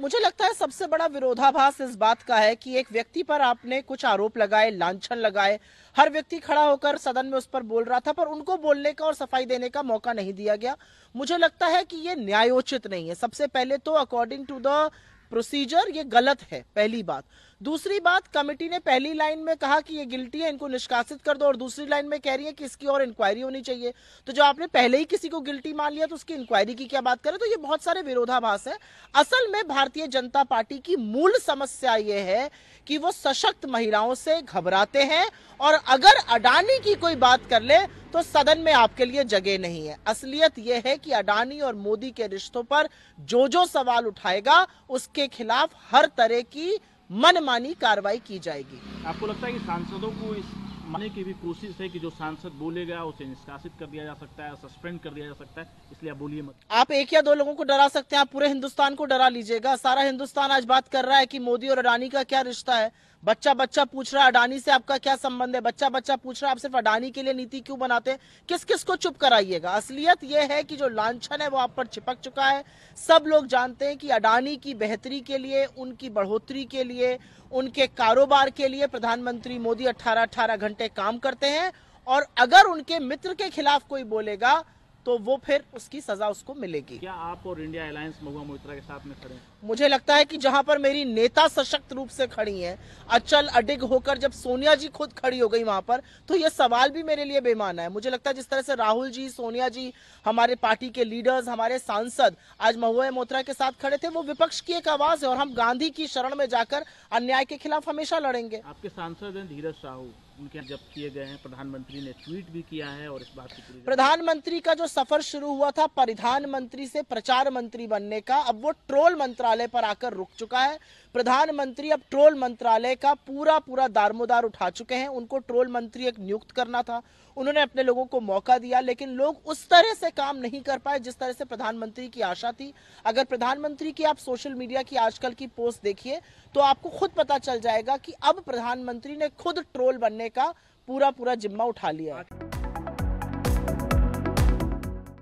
मुझे लगता है सबसे बड़ा विरोधाभास इस बात का है कि एक व्यक्ति पर आपने कुछ आरोप लगाए लांछन लगाए हर व्यक्ति खड़ा होकर सदन में उस पर बोल रहा था पर उनको बोलने का और सफाई देने का मौका नहीं दिया गया मुझे लगता है कि ये न्यायोचित नहीं है सबसे पहले तो अकॉर्डिंग टू द प्रोसीजर ये गलत है पहली बात दूसरी बात कमेटी ने पहली लाइन में कहा कि ये गिल्टी है इनको निष्कासित कर दो और दूसरी लाइन में कह रही है कि इसकी और इंक्वायरी होनी चाहिए तो जो आपने पहले ही किसी को गिल्टी मान लिया तो उसकी इंक्वायरी की क्या बात करें तो ये बहुत सारे विरोधाभास है असल में भारतीय जनता पार्टी की मूल समस्या ये है कि वो सशक्त महिलाओं से घबराते हैं और अगर अडानी की कोई बात कर ले तो सदन में आपके लिए जगह नहीं है असलियत यह है कि अडानी और मोदी के रिश्तों पर जो जो सवाल उठाएगा उसके खिलाफ हर तरह की मनमानी कार्रवाई की जाएगी आपको लगता है कि सांसदों को इस माने की भी कोशिश है कि जो सांसद बोलेगा उसे निष्कासित कर दिया जा सकता है सस्पेंड कर दिया जा सकता है इसलिए आप बोलिए मत आप एक या दो लोगों को डरा सकते हैं आप पूरे हिंदुस्तान को डरा लीजिएगा सारा हिंदुस्तान आज बात कर रहा है कि मोदी और अडानी का क्या रिश्ता है बच्चा बच्चा पूछ रहा है अडानी से आपका क्या संबंध है बच्चा बच्चा पूछ रहा है आप सिर्फ अडानी के लिए नीति क्यों बनाते हैं किस किस को चुप कराइएगा असलियत यह है कि जो लांछन है वो आप पर चिपक चुका है सब लोग जानते हैं कि अडानी की बेहतरी के लिए उनकी बढ़ोतरी के लिए उनके कारोबार के लिए प्रधानमंत्री मोदी अट्ठारह अट्ठारह घंटे काम करते हैं और अगर उनके मित्र के खिलाफ कोई बोलेगा तो वो फिर उसकी सजा उसको मिलेगी क्या आप और इंडिया अलायंस महुआ मोहित्रा के साथ में खड़े मुझे लगता है कि जहां पर मेरी नेता सशक्त रूप से खड़ी हैं अचल अडिग होकर जब सोनिया जी खुद खड़ी हो गई वहां पर तो ये सवाल भी मेरे लिए बेमाना है मुझे लगता है जिस तरह से राहुल जी सोनिया जी हमारे पार्टी के लीडर्स हमारे सांसद आज महुआ मोहित्रा के साथ खड़े थे वो विपक्ष की एक आवाज है और हम गांधी की शरण में जाकर अन्याय के खिलाफ हमेशा लड़ेंगे आपके सांसद हैं धीरज साहू उनके जब किए गए हैं प्रधानमंत्री ने ट्वीट भी किया है और इस बात की प्रधानमंत्री का जो सफर शुरू हुआ था परिधान मंत्री से प्रचार मंत्री बनने का अब वो ट्रोल मंत्रालय पर आकर रुक चुका है प्रधानमंत्री अब ट्रोल मंत्रालय का पूरा पूरा दारमोदार उठा चुके हैं उनको ट्रोल मंत्री एक नियुक्त करना था उन्होंने अपने लोगों को मौका दिया लेकिन लोग उस तरह से काम नहीं कर पाए जिस तरह से प्रधानमंत्री की आशा थी अगर प्रधानमंत्री की आप सोशल मीडिया की आजकल की पोस्ट देखिए तो आपको खुद पता चल जाएगा कि अब प्रधानमंत्री ने खुद ट्रोल बनने का पूरा पूरा जिम्मा उठा लिया